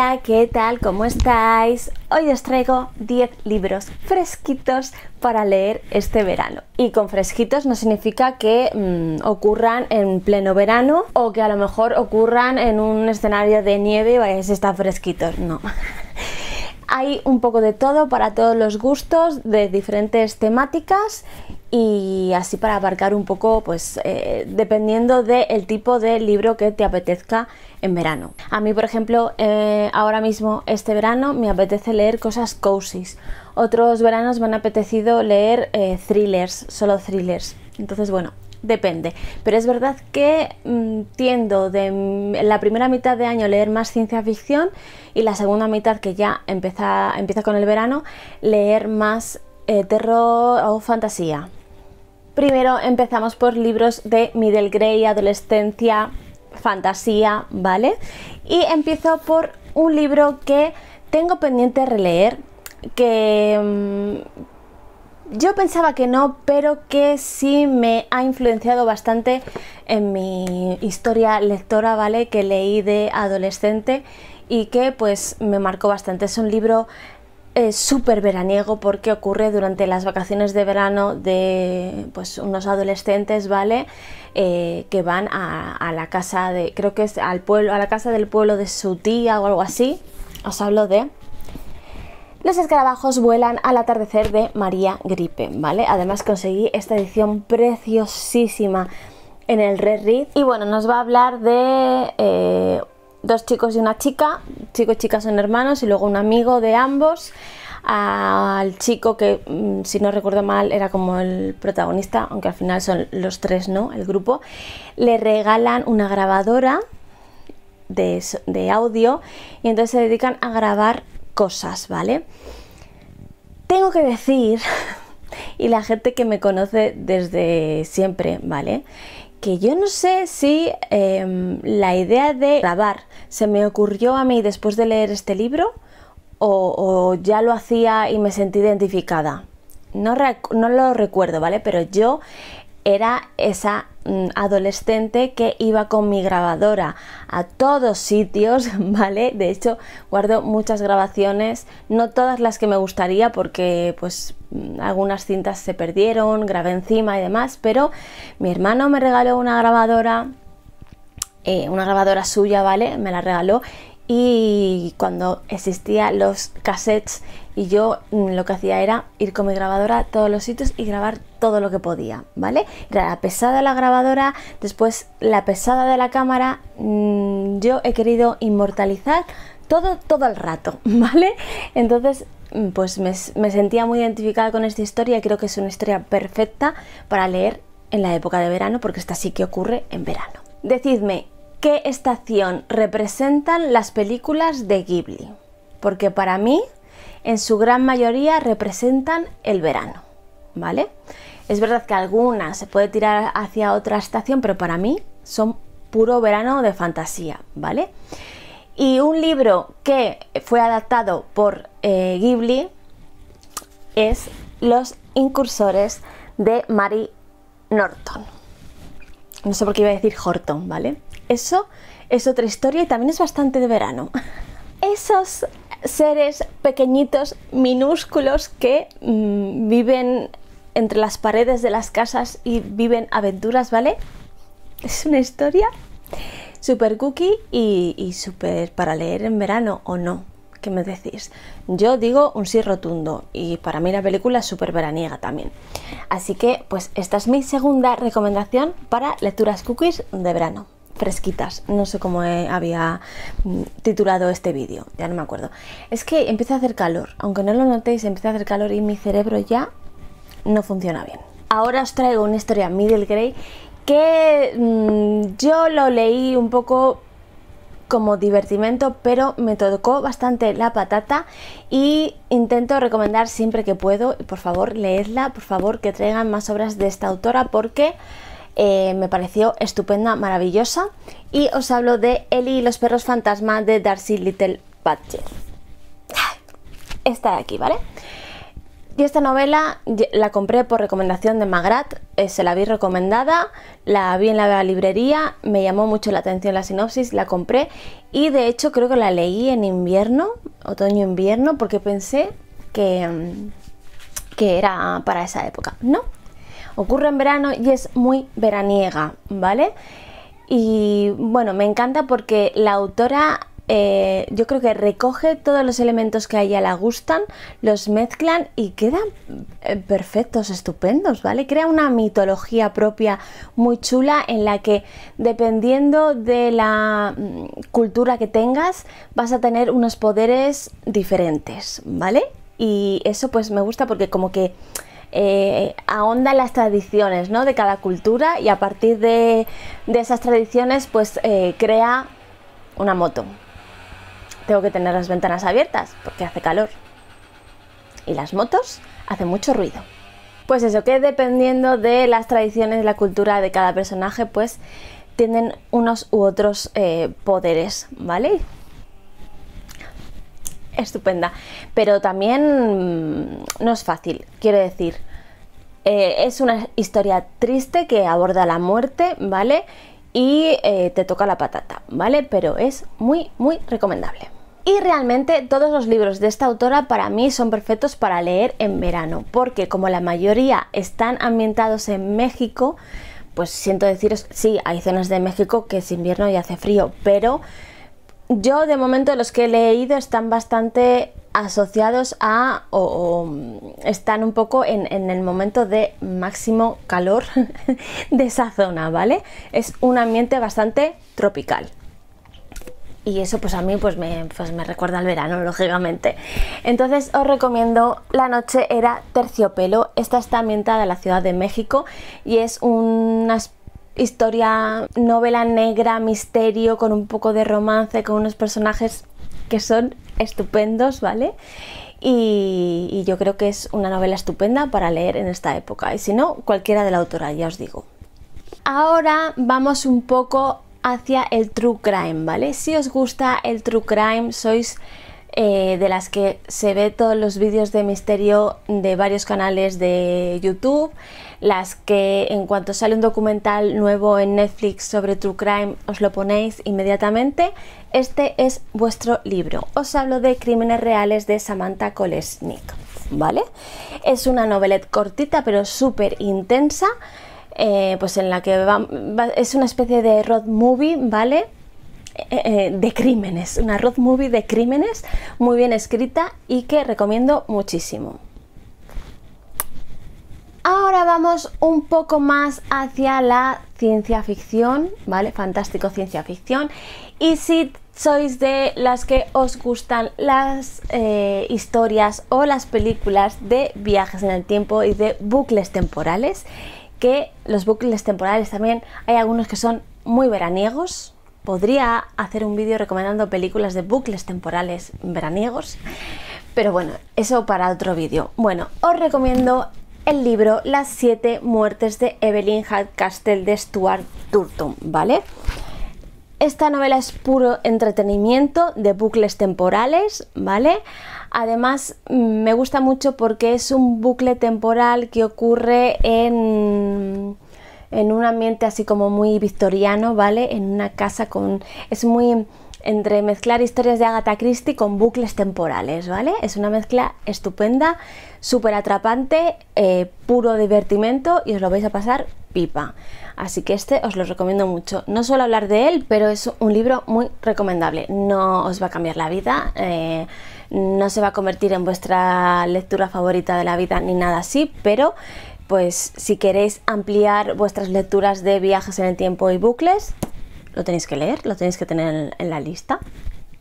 Hola, ¿qué tal? ¿Cómo estáis? Hoy os traigo 10 libros fresquitos para leer este verano. Y con fresquitos no significa que mm, ocurran en pleno verano o que a lo mejor ocurran en un escenario de nieve y vayáis a estar fresquitos, no. Hay un poco de todo para todos los gustos, de diferentes temáticas y así para abarcar un poco, pues eh, dependiendo del tipo de libro que te apetezca en verano. A mí, por ejemplo, eh, ahora mismo, este verano, me apetece leer cosas cozy. Otros veranos me han apetecido leer eh, thrillers, solo thrillers. Entonces, bueno, Depende, pero es verdad que mm, tiendo de mm, la primera mitad de año leer más ciencia ficción y la segunda mitad que ya empieza, empieza con el verano leer más eh, terror o fantasía. Primero empezamos por libros de middle grey, adolescencia, fantasía, ¿vale? Y empiezo por un libro que tengo pendiente de releer, que mm, yo pensaba que no, pero que sí me ha influenciado bastante en mi historia lectora, ¿vale? Que leí de adolescente y que pues me marcó bastante. Es un libro eh, súper veraniego porque ocurre durante las vacaciones de verano de pues unos adolescentes, ¿vale? Eh, que van a, la casa de, creo que es al pueblo, a la casa del pueblo de su tía o algo así. Os hablo de los escarabajos vuelan al atardecer de María Gripe, ¿vale? Además conseguí esta edición preciosísima en el Red Y bueno, nos va a hablar de eh, dos chicos y una chica. Chico y chica son hermanos y luego un amigo de ambos. Al chico que, mm, si no recuerdo mal, era como el protagonista, aunque al final son los tres, ¿no? El grupo. Le regalan una grabadora de, de audio y entonces se dedican a grabar cosas, ¿vale? Tengo que decir, y la gente que me conoce desde siempre, ¿vale? Que yo no sé si em, la idea de grabar se me ocurrió a mí después de leer este libro o, ya lo hacía y me sentí identificada. No, no, lo recuerdo, ¿vale? Pero yo era esa mm, adolescente que iba con mi grabadora a todos sitios, ¿vale? De hecho, guardo muchas grabaciones, no todas las que me gustaría porque pues mm, algunas cintas se perdieron, grabé encima y demás, pero mi hermano me regaló una grabadora eh, una grabadora suya, ¿vale? Me la regaló y cuando existían los cassettes y yo mm, lo que hacía era ir con mi grabadora a todos los sitios y grabar todo lo que podía, ¿vale? Era la pesada de la grabadora, después la pesada de la cámara, mm, yo he querido inmortalizar todo, todo el rato, ¿vale? Entonces, mm, pues me, sentía muy identificada con esta historia y creo que es una historia perfecta para leer en la época de verano porque esta sí que ocurre en verano. Decidme, qué estación representan las películas de Ghibli, porque para mí en su gran mayoría representan el verano, ¿vale? Es verdad que algunas se puede tirar hacia otra estación, pero para mí son puro verano de fantasía, ¿vale? Y un libro que fue adaptado por eh, Ghibli es Los incursores de Mary Norton. No sé por qué iba a decir Horton, ¿vale? Eso es otra historia y también es bastante de verano. Esos seres pequeñitos, minúsculos, que mm, viven entre las paredes de las casas y viven aventuras, ¿vale? Es una historia super cookie y, y super para leer en verano o no. ¿Qué me decís? Yo digo un sí rotundo y para mí la película es súper veraniega también. Así que pues esta es mi segunda recomendación para lecturas cookies de verano fresquitas. No sé cómo había mm, titulado este vídeo, ya no me acuerdo. Es que empieza a hacer calor, aunque no lo notéis, empieza a hacer calor y mi cerebro ya no funciona bien. Ahora os traigo una historia Middle Grey que mm, yo lo leí un poco como divertimento, pero me tocó bastante la patata y intento recomendar siempre que puedo, por favor, leedla, por favor, que traigan más obras de esta autora porque eh, me pareció estupenda, maravillosa. Y os hablo de Ellie y los perros fantasma de Darcy Little Badger. Esta de aquí, ¿vale? Y esta novela la compré por recomendación de Magrat, eh, se la vi recomendada, la vi en la librería, me llamó mucho la atención la sinopsis, la compré y de hecho creo que la leí en invierno, otoño-invierno, porque pensé que, mm, que era para esa época, ¿no? ocurre en verano y es muy veraniega, ¿vale? Y bueno, me encanta porque la autora eh, yo creo que recoge todos los elementos que a ella le gustan, los mezclan y quedan eh, perfectos, estupendos, ¿vale? Crea una mitología propia muy chula en la que dependiendo de la mm, cultura que tengas vas a tener unos poderes diferentes, ¿vale? Y eso pues me gusta porque como que eh, ahonda las tradiciones ¿no? de cada cultura y a partir de, esas tradiciones pues eh, crea una moto. Tengo que tener las ventanas abiertas porque hace calor. Y las motos hacen mucho ruido. Pues eso, que dependiendo de las tradiciones, la cultura de cada personaje, pues tienen unos u otros eh, poderes, ¿vale? estupenda. Pero también mm, no es fácil, quiero decir. Eh, es una historia triste que aborda la muerte, ¿vale? Y eh, te toca la patata, ¿vale? Pero es muy, muy recomendable. Y realmente todos los libros de esta autora para mí son perfectos para leer en verano, porque como la mayoría están ambientados en México, pues siento deciros, sí, hay zonas de México que es invierno y hace frío, pero yo de momento los que he leído están bastante asociados a o, están un poco en, el momento de máximo calor de esa zona, ¿vale? Es un ambiente bastante tropical. Y eso pues a mí pues me, pues, recuerda al verano, lógicamente. Entonces os recomiendo La noche era terciopelo. Esta está ambientada en la Ciudad de México y es aspecto historia, novela negra, misterio, con un poco de romance, con unos personajes que son estupendos, ¿vale? Y, yo creo que es una novela estupenda para leer en esta época. Y si no, cualquiera de la autora, ya os digo. Ahora vamos un poco hacia el true crime, ¿vale? Si os gusta el true crime, sois eh, de las que se ve todos los vídeos de misterio de varios canales de YouTube las que en cuanto sale un documental nuevo en Netflix sobre True Crime os lo ponéis inmediatamente, este es vuestro libro. Os hablo de Crímenes Reales de Samantha Kolesnik, ¿vale? Es una novelette cortita pero súper intensa, eh, pues en la que es una especie de road movie, ¿vale? Eh, eh, de crímenes, una road movie de crímenes muy bien escrita y que recomiendo muchísimo. Ahora vamos un poco más hacia la ciencia ficción, ¿vale? Fantástico ciencia ficción. Y si sois de las que os gustan las eh, historias o las películas de viajes en el tiempo y de bucles temporales, que los bucles temporales también hay algunos que son muy veraniegos. Podría hacer un vídeo recomendando películas de bucles temporales veraniegos, pero bueno, eso para otro vídeo. Bueno, os recomiendo el libro Las siete muertes de Evelyn Hardcastle de Stuart Turton, ¿vale? Esta novela es puro entretenimiento de bucles temporales, ¿vale? Además, mm, me gusta mucho porque es un bucle temporal que ocurre en, en un ambiente así como muy victoriano, ¿vale? En una casa con... es muy entre mezclar historias de Agatha Christie con bucles temporales, ¿vale? Es una mezcla estupenda, súper atrapante, eh, puro divertimento y os lo vais a pasar pipa. Así que este os lo recomiendo mucho. No suelo hablar de él, pero es un libro muy recomendable. No os va a cambiar la vida, eh, no se va a convertir en vuestra lectura favorita de la vida ni nada así, pero pues si queréis ampliar vuestras lecturas de viajes en el tiempo y bucles, lo tenéis que leer, lo tenéis que tener en, la lista.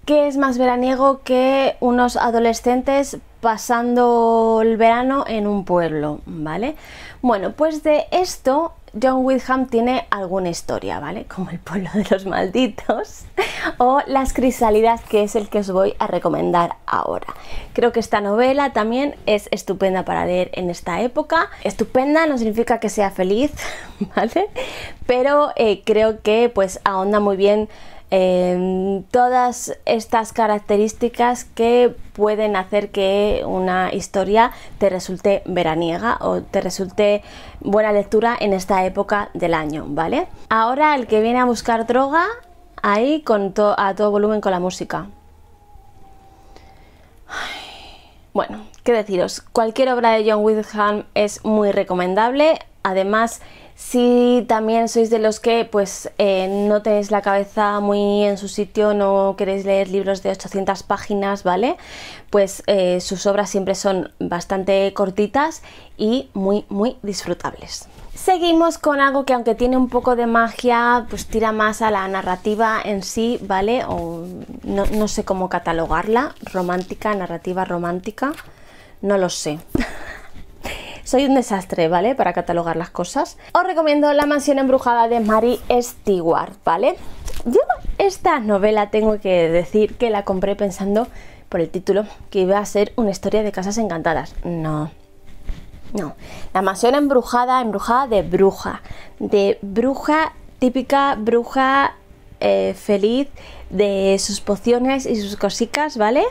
¿Qué es más veraniego que unos adolescentes pasando el verano en un pueblo? ¿Vale? Bueno, pues de esto John Wyndham tiene alguna historia, ¿vale? Como el pueblo de los malditos o Las crisalidas, que es el que os voy a recomendar ahora. Creo que esta novela también es estupenda para leer en esta época. Estupenda no significa que sea feliz, ¿vale? Pero eh, creo que pues ahonda muy bien Em, todas estas características que pueden hacer que una historia te resulte veraniega o te resulte buena lectura en esta época del año, ¿vale? Ahora el que viene a buscar droga, ahí con a todo volumen con la música. Bueno, qué deciros, cualquier obra de John Wyndham es muy recomendable, además si también sois de los que pues eh, no tenéis la cabeza muy en su sitio, no queréis leer libros de 800 páginas, ¿vale? Pues eh, sus obras siempre son bastante cortitas y muy muy disfrutables. Seguimos con algo que aunque tiene un poco de magia, pues tira más a la narrativa en sí, ¿vale? O no, no sé cómo catalogarla, romántica, narrativa romántica, no lo sé. Soy un desastre, ¿vale? Para catalogar las cosas. Os recomiendo La mansión embrujada de Mary Stewart, ¿vale? Yo esta novela tengo que decir que la compré pensando por el título que iba a ser una historia de casas encantadas. No. No. La mansión embrujada, embrujada de bruja. De bruja típica, bruja eh, feliz de sus pociones y sus cositas, ¿vale?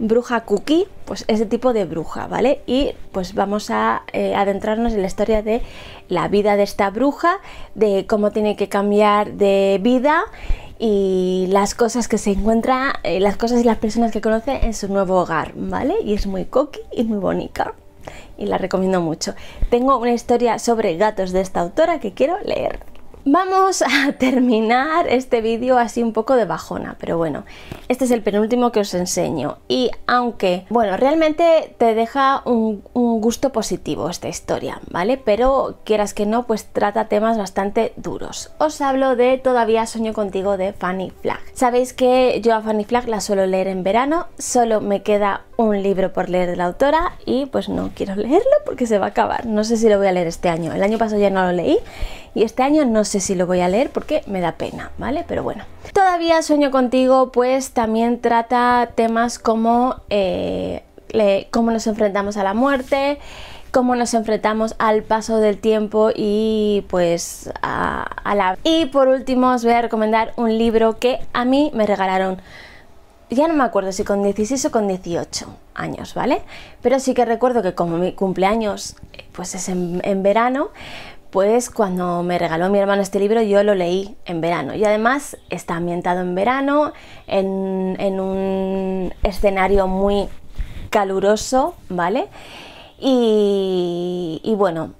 Bruja Cookie, pues ese tipo de bruja, ¿vale? Y pues vamos a eh, adentrarnos en la historia de la vida de esta bruja, de cómo tiene que cambiar de vida y las cosas que se encuentra, eh, las cosas y las personas que conoce en su nuevo hogar, ¿vale? Y es muy cookie y muy bonita y la recomiendo mucho. Tengo una historia sobre gatos de esta autora que quiero leer. Vamos a terminar este vídeo así un poco de bajona, pero bueno, este es el penúltimo que os enseño y aunque, bueno, realmente te deja un, gusto positivo esta historia, ¿vale? Pero quieras que no, pues trata temas bastante duros. Os hablo de Todavía sueño contigo de Fanny Flagg. Sabéis que yo a Fanny Flagg la suelo leer en verano, solo me queda un libro por leer de la autora y pues no quiero leerlo porque se va a acabar. No sé si lo voy a leer este año. El año pasado ya no lo leí y este año no sé si lo voy a leer porque me da pena, ¿vale? Pero bueno. Todavía sueño contigo pues también trata temas como... Eh, cómo nos enfrentamos a la muerte, cómo nos enfrentamos al paso del tiempo y pues a, la... Y por último os voy a recomendar un libro que a mí me regalaron ya no me acuerdo si con 16 o con 18 años, ¿vale? Pero sí que recuerdo que como mi cumpleaños pues es en, verano, pues cuando me regaló mi hermano este libro yo lo leí en verano y además está ambientado en verano, en, en un escenario muy caluroso, ¿vale? Y, bueno,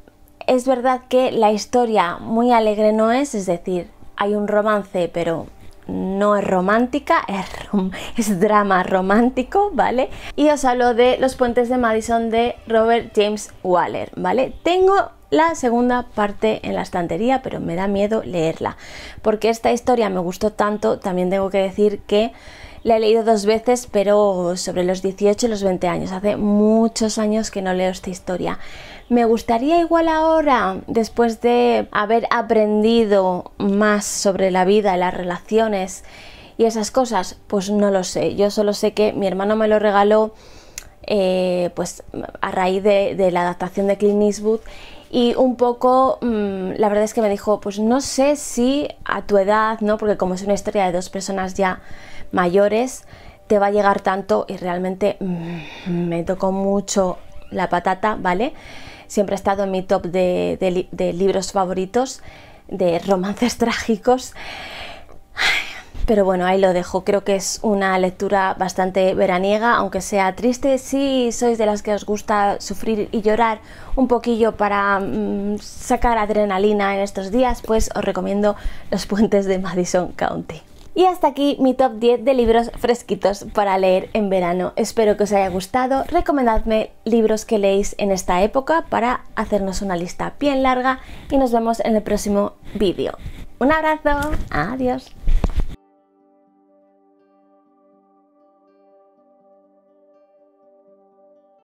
es verdad que la historia muy alegre no es, es decir, hay un romance, pero no es romántica, es, es, drama romántico, ¿vale? Y os hablo de Los puentes de Madison de Robert James Waller, ¿vale? Tengo la segunda parte en la estantería, pero me da miedo leerla, porque esta historia me gustó tanto, también tengo que decir que la he leído dos veces, pero sobre los 18 y los 20 años. Hace muchos años que no leo esta historia. Me gustaría igual ahora, después de haber aprendido más sobre la vida, las relaciones y esas cosas, pues no lo sé. Yo solo sé que mi hermano me lo regaló eh, pues a raíz de, de la adaptación de Clint Eastwood y un poco, mm, la verdad es que me dijo, pues no sé si a tu edad, ¿no? Porque como es una historia de dos personas ya mayores, te va a llegar tanto y realmente mm, me tocó mucho la patata, ¿vale? Siempre ha estado en mi top de, de libros favoritos, de romances trágicos. Pero bueno, ahí lo dejo. Creo que es una lectura bastante veraniega, aunque sea triste. Si sois de las que os gusta sufrir y llorar un poquillo para mm, sacar adrenalina en estos días, pues os recomiendo Los puentes de Madison County. Y hasta aquí mi top 10 de libros fresquitos para leer en verano. Espero que os haya gustado. Recomendadme libros que leéis en esta época para hacernos una lista bien larga y nos vemos en el próximo vídeo. Un abrazo. Adiós.